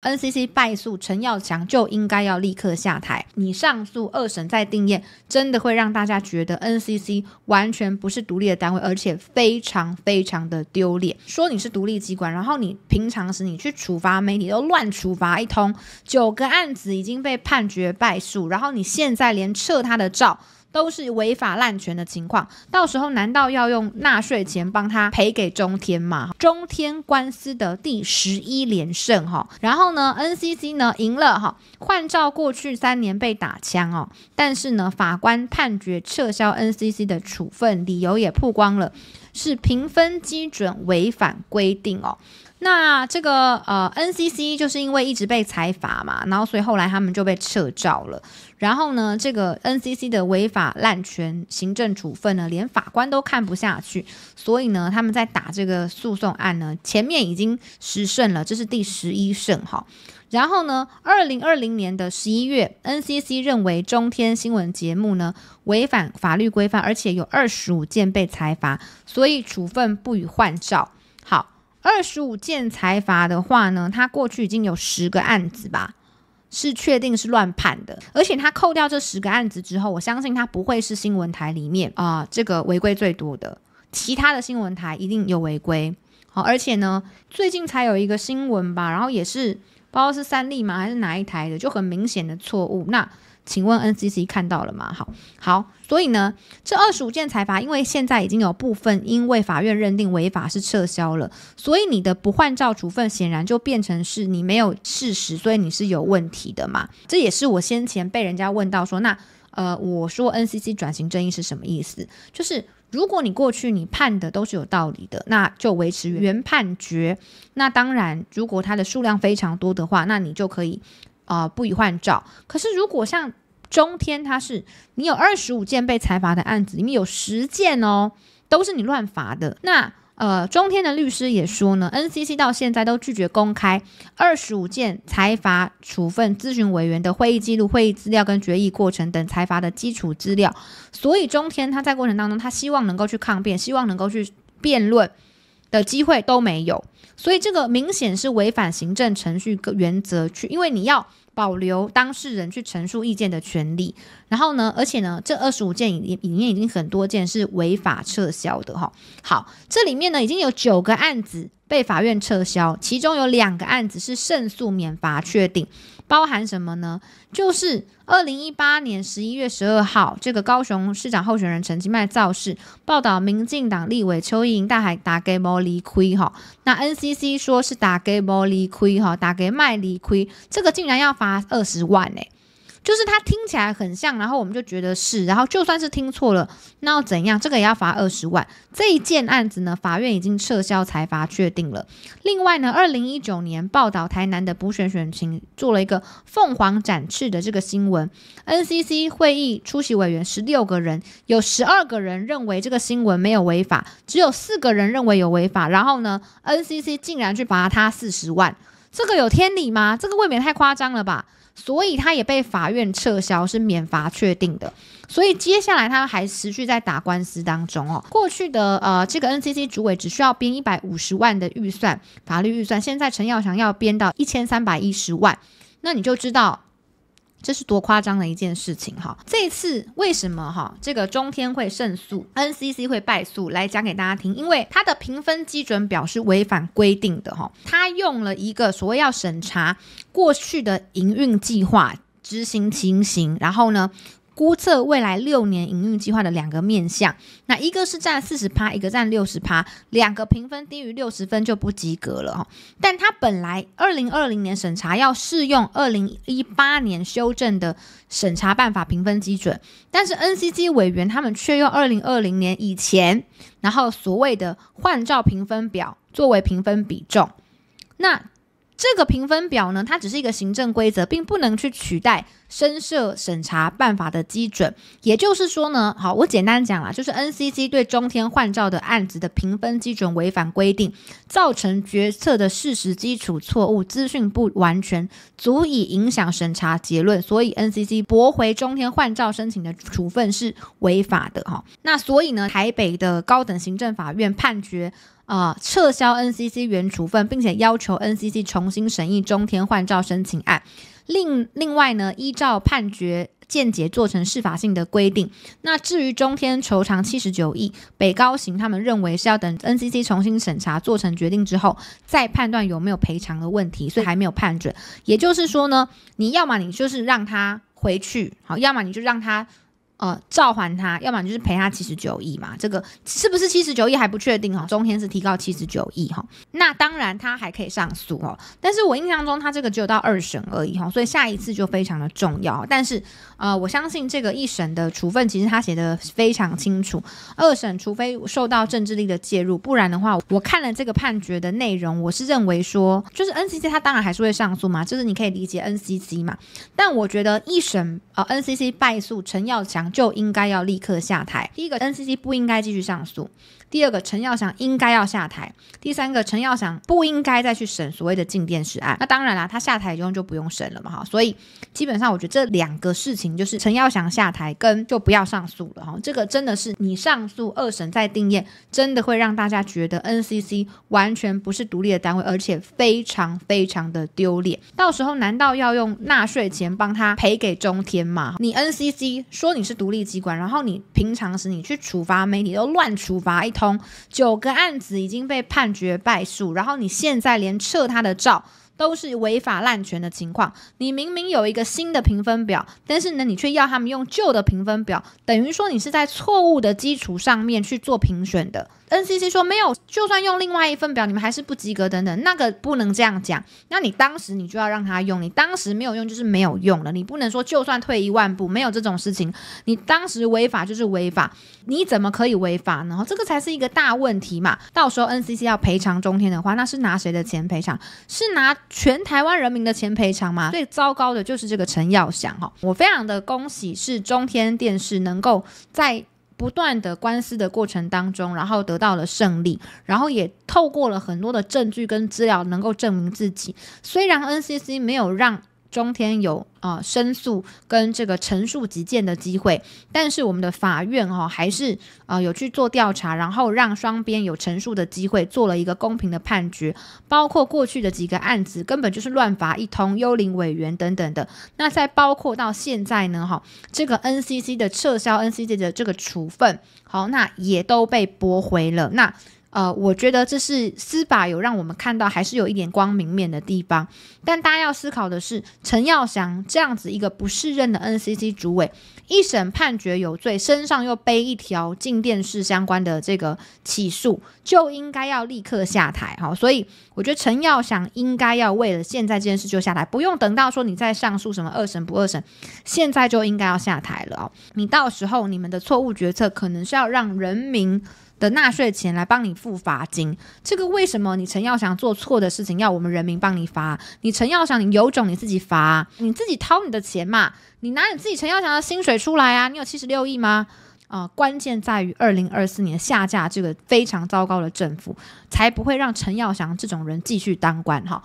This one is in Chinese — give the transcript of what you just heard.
NCC 败诉，陈耀强就应该要立刻下台。你上诉二审再定验，真的会让大家觉得 NCC 完全不是独立的单位，而且非常非常的丢脸。说你是独立机关，然后你平常时你去处罚媒体都乱处罚一通，九个案子已经被判决败诉，然后你现在连撤他的照。都是违法滥权的情况，到时候难道要用纳税钱帮他赔给中天吗？中天官司的第十一连胜哈，然后呢，NCC 呢赢了哈，换照过去三年被打枪哦，但是呢，法官判决撤销 NCC 的处分，理由也曝光了，是评分基准违反规定哦。那这个呃，NCC 就是因为一直被裁罚嘛，然后所以后来他们就被撤照了。然后呢，这个 NCC 的违法滥权行政处分呢，连法官都看不下去，所以呢，他们在打这个诉讼案呢，前面已经十胜了，这是第十一胜哈。然后呢，二零二零年的十一月，NCC 认为中天新闻节目呢违反法律规范，而且有二十五件被裁罚，所以处分不予换照。好。二十五件财罚的话呢，他过去已经有十个案子吧，是确定是乱判的。而且他扣掉这十个案子之后，我相信他不会是新闻台里面啊这个违规最多的，其他的新闻台一定有违规。好，而且呢，最近才有一个新闻吧，然后也是不知道是三立吗还是哪一台的，就很明显的错误。那请问 NCC 看到了吗？好好，所以呢，这二十五件财阀，因为现在已经有部分因为法院认定违法是撤销了，所以你的不换照处分显然就变成是你没有事实，所以你是有问题的嘛？这也是我先前被人家问到说，那呃，我说 NCC 转型争议是什么意思？就是如果你过去你判的都是有道理的，那就维持原判决。那当然，如果它的数量非常多的话，那你就可以。啊，不予换照。可是，如果像中天，他是你有二十五件被裁罚的案子，里面有十件哦，都是你乱罚的。那呃，中天的律师也说呢，NCC 到现在都拒绝公开二十五件裁罚处分咨询委员的会议记录、会议资料跟决议过程等裁罚的基础资料。所以，中天他在过程当中，他希望能够去抗辩，希望能够去辩论。的机会都没有，所以这个明显是违反行政程序原则去，因为你要保留当事人去陈述意见的权利。然后呢，而且呢，这二十五件里里面已经很多件是违法撤销的哈。好，这里面呢已经有九个案子。被法院撤销，其中有两个案子是胜诉免罚确定，包含什么呢？就是二零一八年十一月十二号，这个高雄市长候选人陈其迈造势报道，民进党立委邱意莹大海打给莫离亏哈，那 NCC 说是打给莫离亏哈，打给麦离亏，这个竟然要罚二十万嘞。就是他听起来很像，然后我们就觉得是，然后就算是听错了，那要怎样？这个也要罚二十万。这一件案子呢，法院已经撤销裁罚，确定了。另外呢，二零一九年报道台南的补选选情，做了一个凤凰展翅的这个新闻。NCC 会议出席委员十六个人，有十二个人认为这个新闻没有违法，只有四个人认为有违法。然后呢，NCC 竟然去罚他四十万，这个有天理吗？这个未免太夸张了吧？所以他也被法院撤销，是免罚确定的。所以接下来他还持续在打官司当中哦。过去的呃，这个 NCC 主委只需要编一百五十万的预算，法律预算，现在陈耀祥要编到一千三百一十万，那你就知道。这是多夸张的一件事情哈！这一次为什么哈这个中天会胜诉，NCC 会败诉？来讲给大家听，因为它的评分基准表是违反规定的哈，它用了一个所谓要审查过去的营运计划执行情形，然后呢？估测未来六年营运计划的两个面向，那一个是占四十趴，一个占六十趴，两个评分低于六十分就不及格了。但他本来二零二零年审查要适用二零一八年修正的审查办法评分基准，但是 n c c 委员他们却用二零二零年以前，然后所谓的换照评分表作为评分比重，那。这个评分表呢，它只是一个行政规则，并不能去取代《声设审查办法》的基准。也就是说呢，好，我简单讲啦，就是 NCC 对中天换照的案子的评分基准违反规定，造成决策的事实基础错误、资讯不完全，足以影响审查结论，所以 NCC 驳回中天换照申请的处分是违法的哈。那所以呢，台北的高等行政法院判决。啊，撤销 NCC 原处分，并且要求 NCC 重新审议中天换照申请案。另另外呢，依照判决见解做成释法性的规定。那至于中天求偿七十九亿，北高行他们认为是要等 NCC 重新审查做成决定之后，再判断有没有赔偿的问题，所以还没有判准。也就是说呢，你要么你就是让他回去，好，要么你就让他。呃，召唤他，要不然就是赔他七十九亿嘛。这个是不是七十九亿还不确定哈。中天是提高七十九亿哈。那当然他还可以上诉哦。但是我印象中他这个只有到二审而已哈。所以下一次就非常的重要。但是呃，我相信这个一审的处分其实他写的非常清楚。二审除非受到政治力的介入，不然的话，我看了这个判决的内容，我是认为说，就是 NCC 他当然还是会上诉嘛。就是你可以理解 NCC 嘛。但我觉得一审呃 NCC 败诉，陈耀强。就应该要立刻下台。第一个，NCC 不应该继续上诉；第二个，陈耀祥应该要下台；第三个，陈耀祥不应该再去审所谓的静电视案。那当然啦，他下台后就不用审了嘛，哈。所以基本上，我觉得这两个事情就是陈耀祥下台跟就不要上诉了。哈，这个真的是你上诉二审再定验，真的会让大家觉得 NCC 完全不是独立的单位，而且非常非常的丢脸。到时候难道要用纳税钱帮他赔给中天吗？你 NCC 说你是。独立机关，然后你平常时你去处罚媒体都乱处罚一通，九个案子已经被判决败诉，然后你现在连撤他的照。都是违法滥权的情况。你明明有一个新的评分表，但是呢，你却要他们用旧的评分表，等于说你是在错误的基础上面去做评选的。NCC 说没有，就算用另外一份表，你们还是不及格等等，那个不能这样讲。那你当时你就要让他用，你当时没有用就是没有用了，你不能说就算退一万步没有这种事情，你当时违法就是违法，你怎么可以违法呢？这个才是一个大问题嘛。到时候 NCC 要赔偿中天的话，那是拿谁的钱赔偿？是拿。全台湾人民的钱赔偿嘛，最糟糕的就是这个陈耀祥哈，我非常的恭喜是中天电视能够在不断的官司的过程当中，然后得到了胜利，然后也透过了很多的证据跟资料，能够证明自己，虽然 NCC 没有让。中天有啊申诉跟这个陈述急见的机会，但是我们的法院哈还是啊有去做调查，然后让双边有陈述的机会，做了一个公平的判决。包括过去的几个案子，根本就是乱罚一通，幽灵委员等等的。那再包括到现在呢，哈这个 NCC 的撤销 NCC 的这个处分，好那也都被驳回了。那呃，我觉得这是司法有让我们看到还是有一点光明面的地方。但大家要思考的是，陈耀祥这样子一个不任的 NCC 主委，一审判决有罪，身上又背一条静电式相关的这个起诉，就应该要立刻下台。好，所以我觉得陈耀祥应该要为了现在这件事就下台，不用等到说你在上诉什么二审不二审，现在就应该要下台了。哦，你到时候你们的错误决策可能是要让人民。的纳税钱来帮你付罚金，这个为什么？你陈耀祥做错的事情要我们人民帮你罚？你陈耀祥，你有种你自己罚，你自己掏你的钱嘛，你拿你自己陈耀祥的薪水出来啊？你有七十六亿吗？啊，关键在于二零二四年下架这个非常糟糕的政府，才不会让陈耀祥这种人继续当官哈。